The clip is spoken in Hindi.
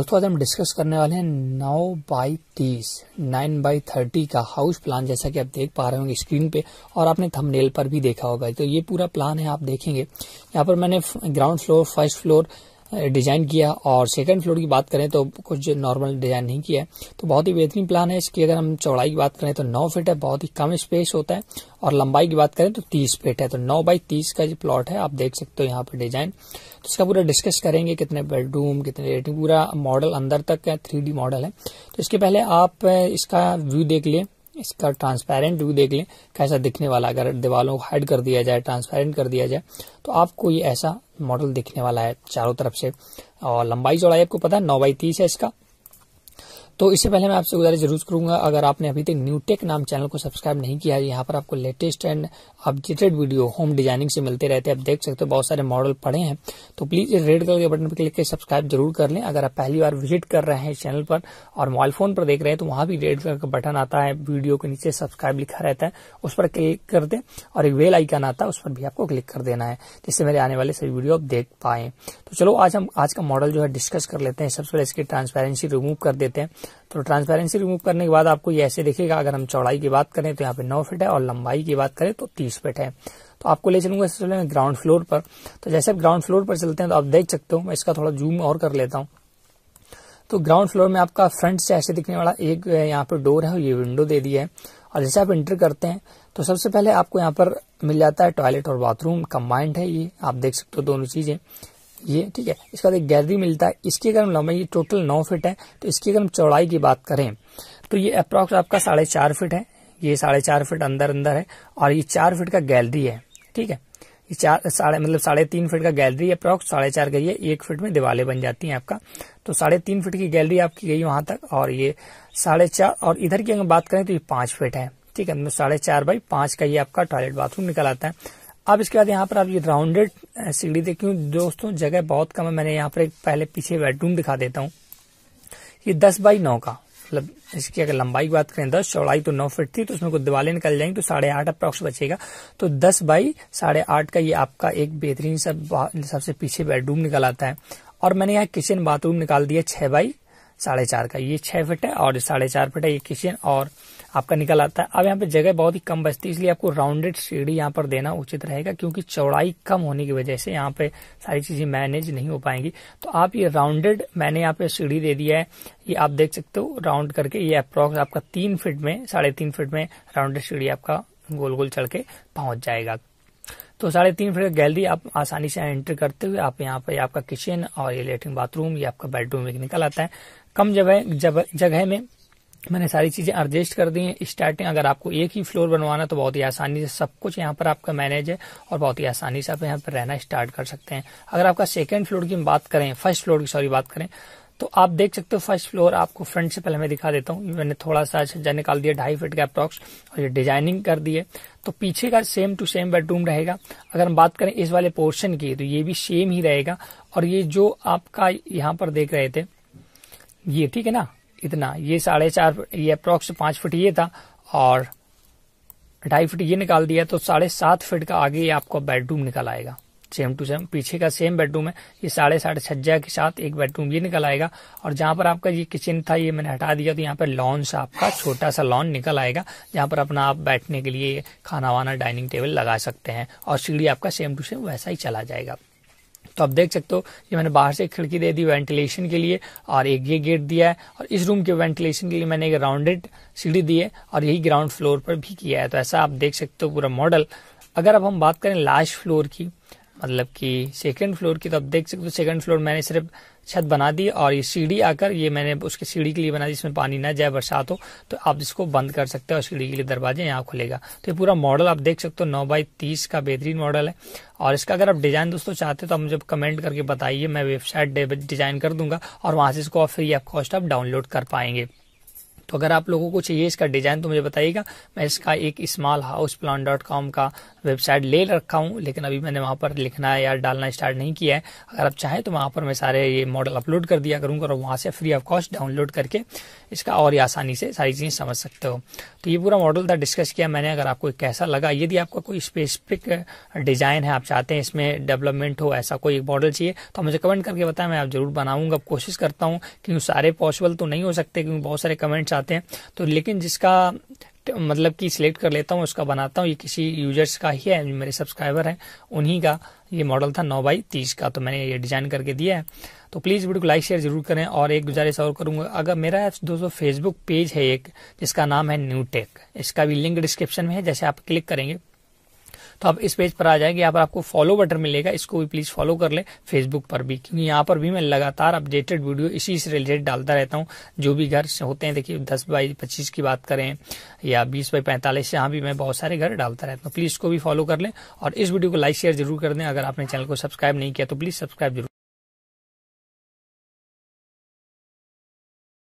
दोस्तों आज हम डिस्कस करने वाले हैं नौ बाई तीस नाइन बाई थर्टी का हाउस प्लान जैसा कि आप देख पा रहे होंगे स्क्रीन पे और आपने थंबनेल पर भी देखा होगा तो ये पूरा प्लान है आप देखेंगे यहाँ पर मैंने ground floor first floor design किया और सेकंड फ्लोर की बात करें तो कुछ नॉर्मल डिजाइन नहीं किया है तो बहुत ही बेहतरीन प्लान है इसकी अगर हम चौड़ाई की बात करें तो नौ फीट है बहुत ही कम स्पेस होता है और लंबाई की बात करें तो तीस फीट है तो नौ बाई तीस का जो प्लॉट है आप देख सकते हो यहाँ पर डिजाइन तो इसका पूरा डिस्कस करेंगे कितने बेडरूम कितने रेटिंग पूरा मॉडल अंदर तक है थ्री मॉडल है तो इसके पहले आप इसका व्यू देख लें इसका ट्रांसपेरेंट व्यू देख लें कैसा दिखने वाला अगर दीवालों को हाइड कर दिया जाए ट्रांसपेरेंट कर दिया जाए तो आपको ये ऐसा मॉडल दिखने वाला है चारों तरफ से और लंबाई चौड़ाई आपको पता है नौ बाई तीस है इसका तो इससे पहले मैं आपसे गुजारिश जरूर करूंगा अगर आपने अभी तक न्यूटेक नाम चैनल को सब्सक्राइब नहीं किया है यहाँ पर आपको latest and updated video home designing से मिलते रहते हैं आप देख सकते हो बहुत सारे मॉडल पड़े हैं तो प्लीज रेड कलर के बटन पर क्लिक कर सब्सक्राइब जरूर कर लें अगर आप पहली बार विजिट कर रहे हैं चैनल पर और मोबाइल फोन पर देख रहे हैं तो वहां भी रेड कलर का बटन आता है वीडियो के नीचे सब्सक्राइब लिखा रहता है उस पर क्लिक कर दे और एक वेल आइकन आता है उस पर भी आपको क्लिक कर देना है जिससे मेरे आने वाले सभी वीडियो आप देख पाए तो चलो आज हम आज का मॉडल जो है डिस्कस कर लेते हैं सबसे पहले इसकी ट्रांसपेरेंसी रिमूव कर देते हैं तो ट्रांसपेरेंसी रिमूव करने के बाद आपको ये ऐसे देखेगा अगर हम चौड़ाई की बात करें तो यहाँ पे नौ फीट है और लंबाई की बात करें तो तीस फीट है तो आपको ले चलूंगा इससे पहले ग्राउंड फ्लोर पर तो जैसे आप ग्राउंड फ्लोर पर चलते हैं तो आप देख सकते हो मैं इसका थोड़ा जूम और कर लेता हूँ तो ग्राउंड फ्लोर में आपका फ्रंट से ऐसे दिखने वाला एक यहाँ पर डोर है और ये विंडो दे दी है और जैसे आप इंटर करते हैं तो सबसे पहले आपको यहाँ पर मिल जाता है टॉयलेट और बाथरूम कम्बाइंड है ये आप देख सकते हो दोनों चीजें ये ठीक है इसके बाद एक गैलरी मिलता है इसकी अगर हम लंबाई टोटल नौ फिट है तो इसकी अगर हम चौड़ाई की बात करें तो ये अप्रॉक्स आपका साढ़े चार फिट है ये साढ़े चार फिट अंदर अंदर है और ये चार फिट का गैलरी है ठीक है ये चार साढ़े मतलब साढ़े तीन फिट का गैलरी अप्रोक्स साढ़े चार गई है एक फिट में दिवाले बन जाती हैं आपका तो साढ़े तीन फिट की गैलरी आपकी गई वहां तक और ये साढ़े चार और इधर की अगर बात करें तो ये पांच फिट है ठीक है मतलब साढ़े चार बाई पांच का ये आपका टॉयलेट बाथरूम निकल आता है अब इसके बाद यहाँ पर आप ये राउंडेड सीढ़ी देखिए दोस्तों जगह बहुत कम है मैंने यहाँ पर एक पहले पीछे बेडरूम दिखा देता हूँ ये दस बाई नौ का मतलब इसकी अगर लंबाई की बात करें दस चौड़ाई तो नौ फीट थी तो उसमें कुछ दिवाले निकल जाएंगे तो साढ़े आठ अप्रॉक्स बचेगा तो दस बाई साढ़े आठ का ये आपका एक बेहतरीन सब सबसे पीछे बेडरूम निकल आता है और मैंने यहाँ किचन बाथरूम निकाल दिया छह बाई साढ़े चार का ये छह फिट है और साढ़े चार फिट है ये किचन और आपका निकल आता है अब यहाँ पे जगह बहुत ही कम बचती है इसलिए आपको राउंडेड सीढ़ी यहाँ पर देना उचित रहेगा क्योंकि चौड़ाई कम होने की वजह से यहाँ पे सारी चीजें मैनेज नहीं हो पाएंगी तो आप ये राउंडेड मैंने यहाँ पे सीढ़ी दे दिया है ये आप देख सकते हो राउंड करके ये अप्रोक्स आपका तीन फीट में साढ़े तीन फीट में राउंडेड सीढ़ी आपका गोल गोल चढ़ के पहुंच जाएगा तो साढ़े तीन फीट गैलरी आप आसानी से एंटर करते हुए आप यहाँ पे आपका किचन और ये लेटरिन बाथरूम या आपका बेडरूम निकल आता है कम जगह जगह में मैंने सारी चीजें एडजस्ट कर दी हैं स्टार्टिंग अगर आपको एक ही फ्लोर बनवाना तो बहुत ही आसानी से सब कुछ यहाँ पर आपका मैनेज है और बहुत ही आसानी से आप यहाँ पर रहना स्टार्ट कर सकते हैं अगर आपका सेकेंड फ्लोर की बात करें फर्स्ट फ्लोर की सॉरी बात करें तो आप देख सकते हो फर्स्ट फ्लोर आपको फ्रंट से पहले मैं दिखा देता हूँ मैंने थोड़ा सा छज्जा निकाल दिया ढाई फीट का अप्रॉक्स और ये डिजाइनिंग कर दी है तो पीछे का सेम टू सेम बेडरूम रहेगा अगर हम बात करें इस वाले पोर्शन की तो ये भी सेम ही रहेगा और ये जो आपका यहाँ पर देख रहे थे ये ठीक है ना इतना ये साढ़े चार ये अप्रोक्स पांच फीट ये था और ढाई फीट ये निकाल दिया तो साढ़े सात फीट का आगे ये आपका बेडरूम निकल आएगा सेम टू सेम पीछे का सेम बेडरूम है ये साढ़े साढ़े छज्जा के साथ एक बेडरूम ये निकल आएगा और जहां पर आपका ये किचन था ये मैंने हटा दिया तो यहाँ पर लॉन सा आपका छोटा सा लॉन निकल आएगा जहां पर अपना आप बैठने के लिए खाना वाना डाइनिंग टेबल लगा सकते हैं और सीढ़ी आपका सेम टू सेम वैसा ही चला जाएगा तो आप देख सकते हो ये मैंने बाहर से खिड़की दे दी वेंटिलेशन के लिए और एक ये गेट दिया है और इस रूम के वेंटिलेशन के लिए मैंने एक राउंडेड सीढ़ी दी है और यही ग्राउंड फ्लोर पर भी किया है तो ऐसा आप देख सकते हो पूरा मॉडल अगर अब हम बात करें लास्ट फ्लोर की मतलब कि सेकंड फ्लोर की तो आप देख सकते हो सेकंड फ्लोर मैंने सिर्फ छत बना दी और ये सीढ़ी आकर ये मैंने उसके सीढ़ी के लिए बना दी जिसमें पानी ना जाए बरसात हो तो आप इसको बंद कर सकते हो और सीढ़ी के लिए दरवाजे यहाँ खुलेगा तो ये पूरा मॉडल आप देख सकते हो नौ बाई तीस का बेहतरीन मॉडल है और इसका अगर आप डिजाइन दोस्तों चाहते हो तो आप मुझे कमेंट करके बताइए मैं वेबसाइट डिजाइन कर दूंगा और वहां से इसको फ्री ऑफ कॉस्ट आप डाउनलोड कर पाएंगे तो अगर आप लोगों को चाहिए इसका डिजाइन तो मुझे बताइएगा मैं इसका एक small house plan dot com का वेबसाइट ले रखा हूं लेकिन अभी मैंने वहां पर लिखना या डालना स्टार्ट नहीं किया है अगर आप चाहें तो वहां पर मैं सारे ये मॉडल अपलोड कर दिया करूंगा और वहां से फ्री ऑफ कॉस्ट डाउनलोड करके इसका और आसानी से सारी चीजें समझ सकते हो तो ये पूरा मॉडल था डिस्कस किया मैंने अगर आपको कैसा लगा यदि आपका कोई स्पेसिफिक डिजाइन है आप चाहते हैं इसमें डेवलपमेंट हो ऐसा कोई एक मॉडल चाहिए तो मुझे कमेंट करके बताएं मैं आप जरूर बनाऊंगा कोशिश करता हूँ क्योंकि सारे पॉसिबल तो नहीं हो सकते क्योंकि बहुत सारे कमेंट्स चाहते हैं तो लेकिन जिसका मतलब कि सिलेक्ट कर लेता हूँ उसका बनाता हूँ ये किसी यूजर्स का ही है मेरे सब्सक्राइबर हैं उन्हीं का ये मॉडल था नौ बाई तीस का तो मैंने ये डिजाइन करके दिया है तो प्लीज वीडियो को लाइक शेयर जरूर करें और एक गुजारिश और करूंगा अगर मेरा दोस्तों फेसबुक पेज है एक जिसका नाम है न्यू टेक इसका भी लिंक डिस्क्रिप्शन में है जैसे आप क्लिक करेंगे तो आप इस पेज पर आ जाएंगे यहाँ पर आपको फॉलो बटन मिलेगा इसको भी प्लीज फॉलो कर ले फेसबुक पर भी क्योंकि यहाँ पर भी मैं लगातार अपडेटेड वीडियो इसी से रिलेटेड डालता रहता हूँ जो भी घर होते हैं देखिए दस बाई पच्चीस की बात करें या बीस बाई पैंतालीस यहाँ भी मैं बहुत सारे घर डालता रहता हूँ प्लीज इसको भी फॉलो कर लें और इस वीडियो को लाइक शेयर जरूर कर दें अगर आपने चैनल को सब्सक्राइब नहीं किया तो प्लीज सब्सक्राइब जरूर